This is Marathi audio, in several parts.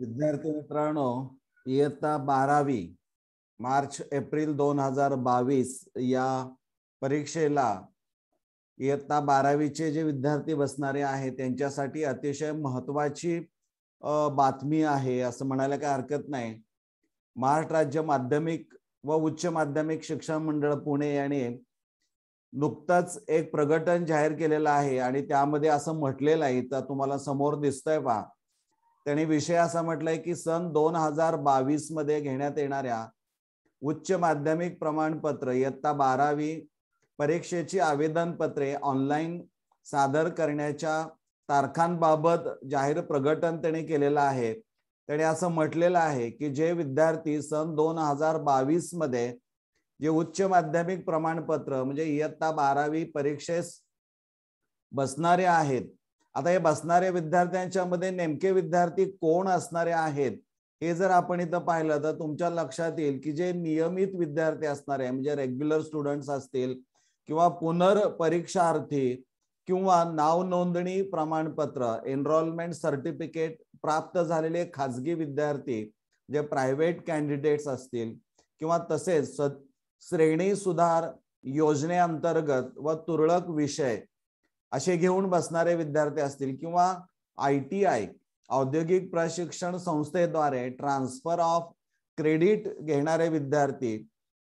विद्यार्थी मित्रांनो इयत्ता बारावी मार्च एप्रिल दोन हजार बावीस या परीक्षेला इयत्ता बारावीचे जे विद्यार्थी बसणारे आहेत त्यांच्यासाठी अतिशय महत्वाची बातमी आहे असं म्हणायला काही हरकत नाही महाराष्ट्र राज्य माध्यमिक व उच्च माध्यमिक शिक्षण मंडळ पुणे याने नुकतंच एक प्रगटन जाहीर केलेलं आहे आणि त्यामध्ये असं म्हटलेलं आहे तर तुम्हाला समोर दिसतंय पहा त्यांनी विषय असा म्हटलाय की सन दोन हजार बावीस मध्ये घेण्यात येणाऱ्या उच्च माध्यमिक प्रमाणपत्र इयत्ता बारावी परीक्षेची आवेदनपत्रे ऑनलाईन सादर करण्याच्या तारखांबाबत जाहीर प्रगटन त्यांनी केलेलं आहे त्याने असं म्हटलेलं आहे की जे विद्यार्थी सन दोन हजार बावीस मध्ये जे उच्च माध्यमिक प्रमाणपत्र म्हणजे इयत्ता बारावी परीक्षेस बसणारे आहेत आता हे बसणाऱ्या विद्यार्थ्यांच्या मध्ये नेमके विद्यार्थी कोण असणारे आहेत हे जर आपण इथं पाहिलं तर तुमच्या लक्षात येईल की जे नियमित विद्यार्थी असणारे म्हणजे रेग्युलर स्टुडंट्स असतील किंवा पुनर्परीक्षार्थी किंवा नाव नोंदणी प्रमाणपत्र एनरोलमेंट सर्टिफिकेट प्राप्त झालेले खाजगी विद्यार्थी जे प्रायव्हेट कॅन्डिडेट्स असतील किंवा तसेच श्रेणी सुधार योजनेअंतर्गत व तुरळक विषय असे घेऊन बसणारे विद्यार्थी असतील किंवा आय टी आय औद्योगिक प्रशिक्षण संस्थेद्वारे ट्रान्सफर ऑफ क्रेडिट घेणारे विद्यार्थी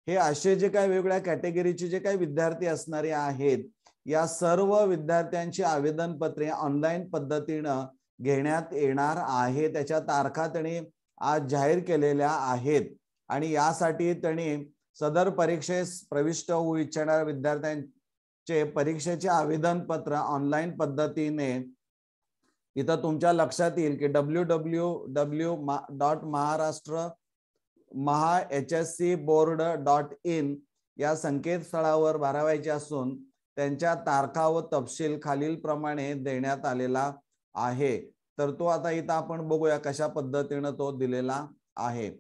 हे असे जे काही वेगळ्या कॅटेगरीचे जे काही विद्यार्थी असणारे आहेत या सर्व विद्यार्थ्यांची आवेदनपत्रे ऑनलाईन पद्धतीनं घेण्यात येणार आहे त्याच्या तारखा त्यांनी आज जाहीर केलेल्या आहेत आणि यासाठी त्यांनी सदर परीक्षेस प्रविष्ट होऊ इच्छिणाऱ्या विद्यार्थ्यां चे परीक्षेचे आवेदन पत्र ऑनलाईन पद्धतीने इथं तुमच्या लक्षात येईल की W W W dot Maharashtra Maha H board dot in या संकेतस्थळावर भरावायचे असून त्यांच्या तारखा व तपशील खालीलप्रमाणे देण्यात आलेला आहे तर तो आता इथं आपण बघूया कशा पद्धतीने तो दिलेला आहे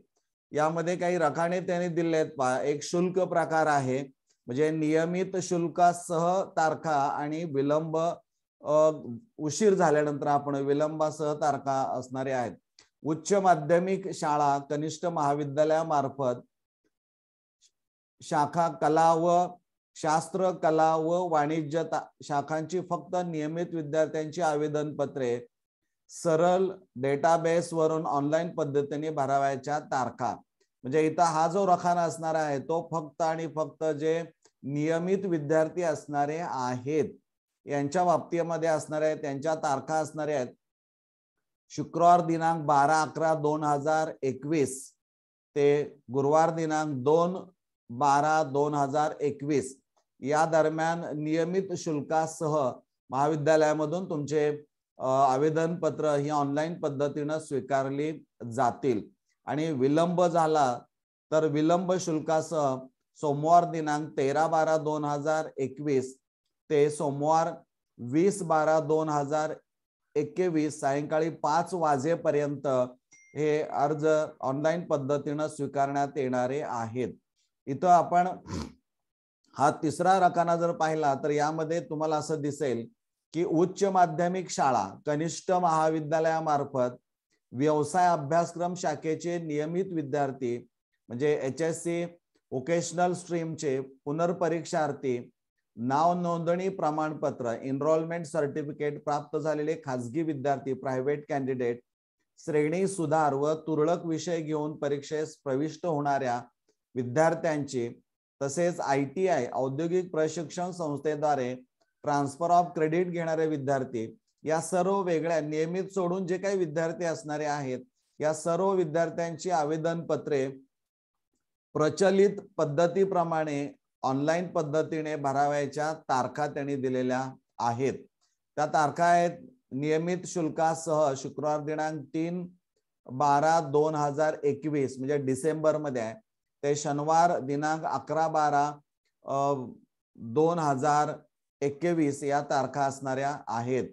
यामध्ये काही रखाणे त्यांनी दिलेत आहेत पा एक शुल्क प्रकार आहे म्हणजे नियमित शुल्कासह तारखा आणि विलंब उशीर झाल्यानंतर आपण विलंबासह तारखा असणारे आहेत उच्च माध्यमिक शाळा कनिष्ठ महाविद्यालयामार्फत शाखा कला व शास्त्र कला व वाणिज्य शाखांची फक्त नियमित विद्यार्थ्यांची आवेदनपत्रे सरळ वरून ऑनलाईन पद्धतीने भरावायच्या तारखा म्हणजे इथं हा जो रखाना असणार आहे तो फक्त आणि फक्त जे नियमित विद्यार्थी असणारे आहेत यांच्या बाबतीमध्ये असणारे आहेत त्यांच्या तारखा असणाऱ्या आहेत शुक्रवार दिनांक बारा अकरा दोन हजार एकवीस ते गुरुवार दिनांक दोन बारा दोन हजार एकवीस या दरम्यान नियमित शुल्कासह महाविद्यालयामधून तुमचे आवेदन पत्र ही ऑनलाईन पद्धतीनं स्वीकारली जातील आणि विलंब झाला तर विलंब शुल्कासह सोमवार दिनांक तेरा बारा दोन हजार एकवीस ते सोमवार वीस बारा दोन हजार एकवीस सायंकाळी पाच वाजेपर्यंत हे अर्ज ऑनलाईन पद्धतीनं स्वीकारण्यात येणारे आहेत इथं आपण हा तिसरा रकाना जर पाहिला तर यामध्ये तुम्हाला असं दिसेल की उच्च माध्यमिक शाळा कनिष्ठ महाविद्यालयामार्फत व्यवसाय अभ्यासक्रम शाखेचे नियमित विद्यार्थी म्हणजे एच एस सी वोकेशनल स्ट्रीमचे पुनर्परीक्षार्थी नाव नोंदणी प्रमाणपत्र एनरोलमेंट सर्टिफिकेट प्राप्त झालेले खासगी विद्यार्थी प्रायव्हेट कॅन्डिडेट श्रेणी सुधार व तुरळक विषय घेऊन परीक्षेस प्रविष्ट होणाऱ्या विद्यार्थ्यांची तसेच आय टी आय औद्योगिक प्रशिक्षण संस्थेद्वारे ट्रान्सफर ऑफ क्रेडिट घेणारे विद्यार्थी या सर्व वेगळ्या नियमित सोडून जे काही विद्यार्थी असणारे आहेत या सर्व विद्यार्थ्यांची आवेदन पत्रे प्रचलित पद्धतीप्रमाणे ऑनलाईन पद्धतीने भरावयाच्या तारखा त्यांनी दिलेल्या आहेत त्या तारखा आहेत नियमित शुल्कासह शुक्रवार दिनांक तीन बारा दोन हजार एकवीस म्हणजे डिसेंबरमध्ये आहे ते शनिवार दिनांक अकरा बारा दोन हजार एकवीस या तारखा असणाऱ्या आहेत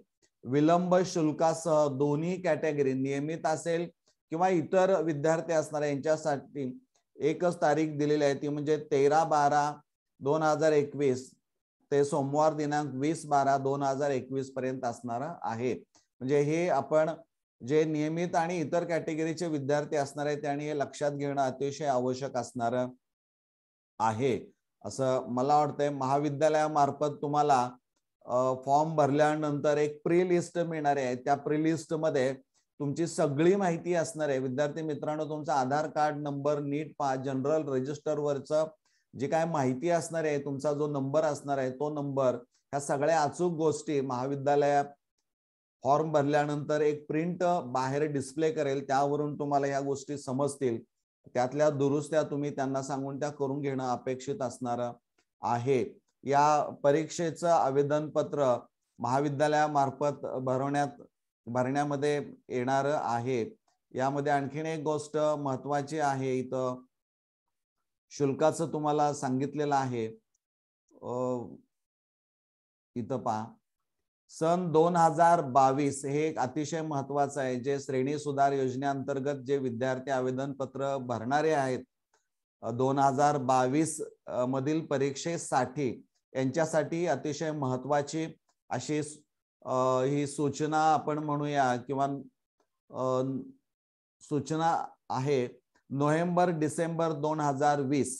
विलंब शुल्कासह दोन्ही कॅटेगरी नियमित असेल किंवा इतर विद्यार्थी असणाऱ्या यांच्यासाठी एकच तारीख दिलेली आहे ती म्हणजे तेरा बारा दोन हजार एकवीस ते सोमवार दिनांक वीस बारा दोन हजार एकवीस पर्यंत असणार आहे म्हणजे हे आपण जे नियमित आणि इतर कॅटेगरीचे विद्यार्थी असणार आहेत आणि हे लक्षात घेणं अतिशय आवश्यक असणार आहे असं मला वाटतंय महाविद्यालयामार्फत तुम्हाला फॉर्म भरल्यानंतर एक प्री लिस्ट मिळणार आहे त्या प्री लिस्टमध्ये तुमची सगळी माहिती असणार आहे विद्यार्थी मित्रांनो तुमचा आधार कार्ड नंबर नीट पा जनरल वरच जे काय माहिती असणार आहे तुमचा जो नंबर असणार आहे तो नंबर ह्या सगळ्या अचूक गोष्टी महाविद्यालयात फॉर्म भरल्यानंतर एक प्रिंट बाहेर डिस्प्ले करेल त्यावरून तुम्हाला ह्या गोष्टी समजतील त्यातल्या दुरुस्त्या तुम्ही त्यांना सांगून त्या करून घेणं अपेक्षित असणार आहे या परीक्षेचं आवेदनपत्र महाविद्यालयामार्फत भरवण्यात भरण्यामध्ये येणार आहे यामध्ये आणखीन एक गोष्ट महत्वाची आहे इथं शुल्काचं तुम्हाला सांगितलेलं आहे इथं पहा सन दोन हजार बावीस हे एक अतिशय महत्वाचं आहे जे श्रेणी सुधार योजनेअंतर्गत जे विद्यार्थी आवेदन पत्र भरणारे आहेत दोन हजार बावीस मधील परीक्षेसाठी यांच्यासाठी अतिशय महत्वाची अशी ही सूचना आपण म्हणूया किंवा सूचना आहे नोव्हेंबर डिसेंबर दोन हजार वीस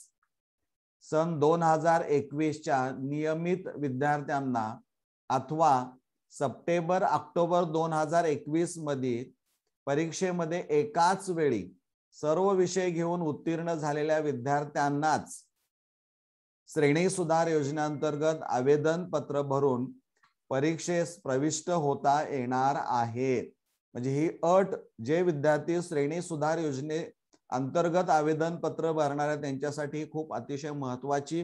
सन दोन हजार एकवीसच्या नियमित विद्यार्थ्यांना अथवा सप्टेंबर ऑक्टोबर दोन हजार एकवीस मध्ये परीक्षेमध्ये एकाच वेळी सर्व विषय घेऊन उत्तीर्ण झालेल्या विद्यार्थ्यांनाच श्रेणी सुधार योजनेअंतर्गत आवेदन पत्र भरून परीक्षेस प्रविष्ट होता येणार आहेत म्हणजे ही अट जे विद्यार्थी श्रेणी सुधार योजने अंतर्गत आवेदन पत्र भरणाऱ्या त्यांच्यासाठी खूप अतिशय महत्वाची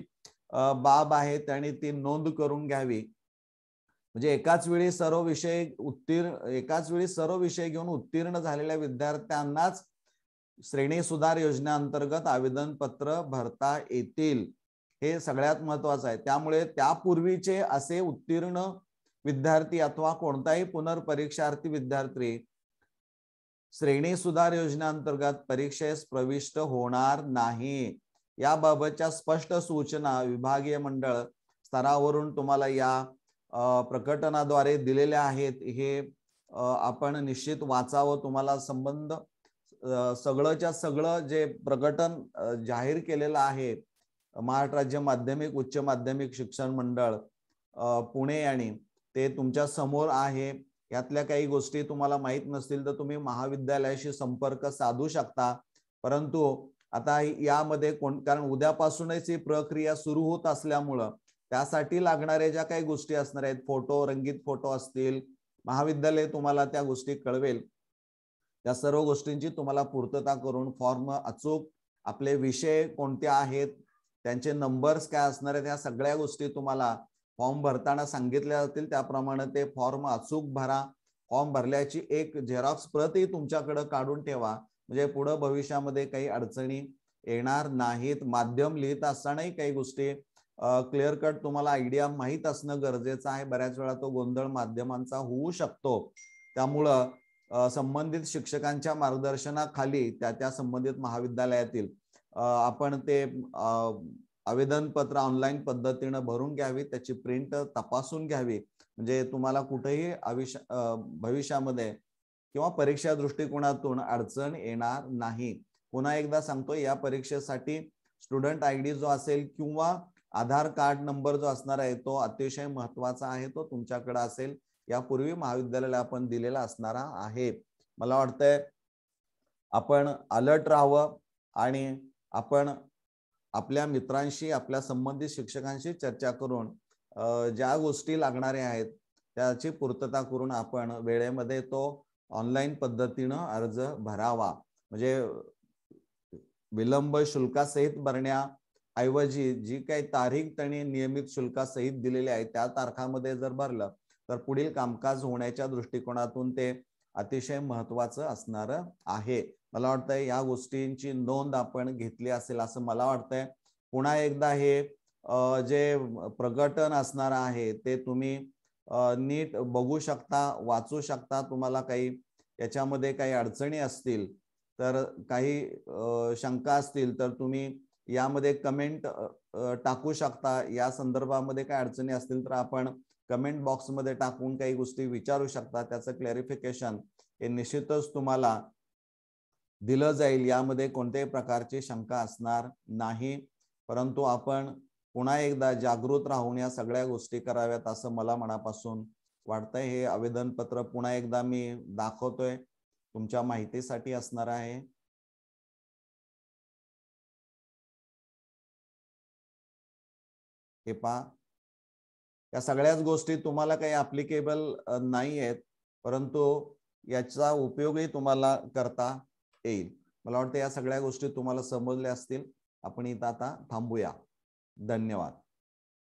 बाब आहे त्याने ती नोंद करून घ्यावी म्हणजे एकाच वेळी सर्व विषय उत्तीर्ण एकाच वेळी सर्व विषय घेऊन उत्तीर्ण झालेल्या विद्यार्थ्यांनाच श्रेणी सुधार योजनेअंतर्गत पत्र भरता येतील हे सगळ्यात महत्वाचं आहे त्यामुळे त्यापूर्वीचे असे उत्तीर्ण विद्यार्थी अथवा कोणताही पुनर्परीक्षार्थी विद्यार्थी श्रेणी सुधार योजनेअंतर्गत परीक्षेस प्रविष्ट होणार नाही याबाबतच्या स्पष्ट सूचना विभागीय मंडळ स्तरावरून तुम्हाला या प्रकटनाद्वारे दिलेल्या आहेत हे आपण निश्चित वाचावं तुम्हाला संबंध सगळंच्या सगळं जे प्रकटन जाहीर केलेलं आहे महाराष्ट्र राज्य माध्यमिक उच्च माध्यमिक शिक्षण मंडळ पुणे आणि ते तुमच्या समोर आहे यातल्या काही गोष्टी तुम्हाला माहीत नसतील तर तुम्ही महाविद्यालयाशी संपर्क साधू शकता परंतु आता यामध्ये कोण कारण उद्यापासूनच ही प्रक्रिया सुरू होत असल्यामुळं त्यासाठी लागणाऱ्या ज्या काही गोष्टी असणार आहेत फोटो रंगीत फोटो असतील महाविद्यालय तुम्हाला त्या गोष्टी कळवेल त्या सर्व गोष्टींची तुम्हाला पूर्तता करून फॉर्म अचूक आपले विषय कोणते आहेत त्यांचे नंबर्स काय असणार आहेत या सगळ्या गोष्टी तुम्हाला फॉर्म भरताना सांगितले जातील त्याप्रमाणे ते फॉर्म अचूक भरा फॉर्म भरल्याची एक झेरॉक्स प्रतही तुमच्याकडे काढून ठेवा म्हणजे पुढे भविष्यामध्ये काही अडचणी येणार नाहीत माध्यम लिहित असतानाही काही गोष्टी क्लिअर कट तुम्हाला आयडिया माहीत असणं गरजेचं आहे बऱ्याच वेळा तो गोंधळ माध्यमांचा होऊ शकतो त्यामुळं संबंधित शिक्षकांच्या मार्गदर्शनाखाली त्या त्या संबंधित महाविद्यालयातील आपण ते आवेदन पत्र ऑनलाईन पद्धतीनं भरून घ्यावी त्याची प्रिंट तपासून घ्यावी म्हणजे तुम्हाला कुठेही भविष्यामध्ये किंवा परीक्षा दृष्टिकोनातून अडचण येणार नाही पुन्हा एकदा सांगतो या परीक्षेसाठी स्टुडंट आय डी जो असेल किंवा आधार कार्ड नंबर जो असणार आहे तो अतिशय महत्वाचा आहे तो तुमच्याकडे असेल यापूर्वी महाविद्यालयाला आपण दिलेला असणारा आहे मला वाटतंय आपण अलर्ट राहावं आणि आपण आपल्या मित्रांशी आपल्या संबंधित शिक्षकांशी चर्चा करून ज्या गोष्टी लागणाऱ्या आहेत त्याची पूर्तता करून आपण वेळेमध्ये तो ऑनलाईन पद्धतीनं अर्ज भरावा म्हणजे विलंब शुल्कासहित भरण्याऐवजी जी काही तारीख त्यांनी नियमित शुल्कासहित दिलेली आहे त्या तारखामध्ये जर भरलं तर पुढील कामकाज होण्याच्या दृष्टिकोनातून ते अतिशय महत्वाचं असणार आहे मला वाटतंय या गोष्टींची नोंद आपण घेतली असेल असं मला वाटतंय पुन्हा एकदा हे जे प्रकटन असणार आहे ते तुम्ही नीट बघू शकता वाचू शकता तुम्हाला काही याच्यामध्ये काही अडचणी असतील तर काही शंका असतील तर तुम्ही यामध्ये कमेंट टाकू शकता या संदर्भामध्ये काही अडचणी असतील तर आपण कमेंट बॉक्समध्ये टाकून काही गोष्टी विचारू शकता त्याचं क्लॅरिफिकेशन हे निश्चितच तुम्हाला दिलं जाईल यामध्ये कोणत्याही प्रकारची शंका असणार नाही परंतु आपण पुन्हा एकदा जागृत राहून या सगळ्या गोष्टी कराव्यात असं मला मनापासून वाटतंय हे आवेदन पत्र पुन्हा एकदा मी दाखवतोय तुमच्या माहितीसाठी असणार आहे हे पा या सगळ्याच गोष्टी तुम्हाला काही अप्लिकेबल नाही आहेत परंतु याचा उपयोगही तुम्हाला करता येईल मला वाटतं या सगळ्या गोष्टी तुम्हाला समजल्या असतील आपण इथं आता थांबूया धन्यवाद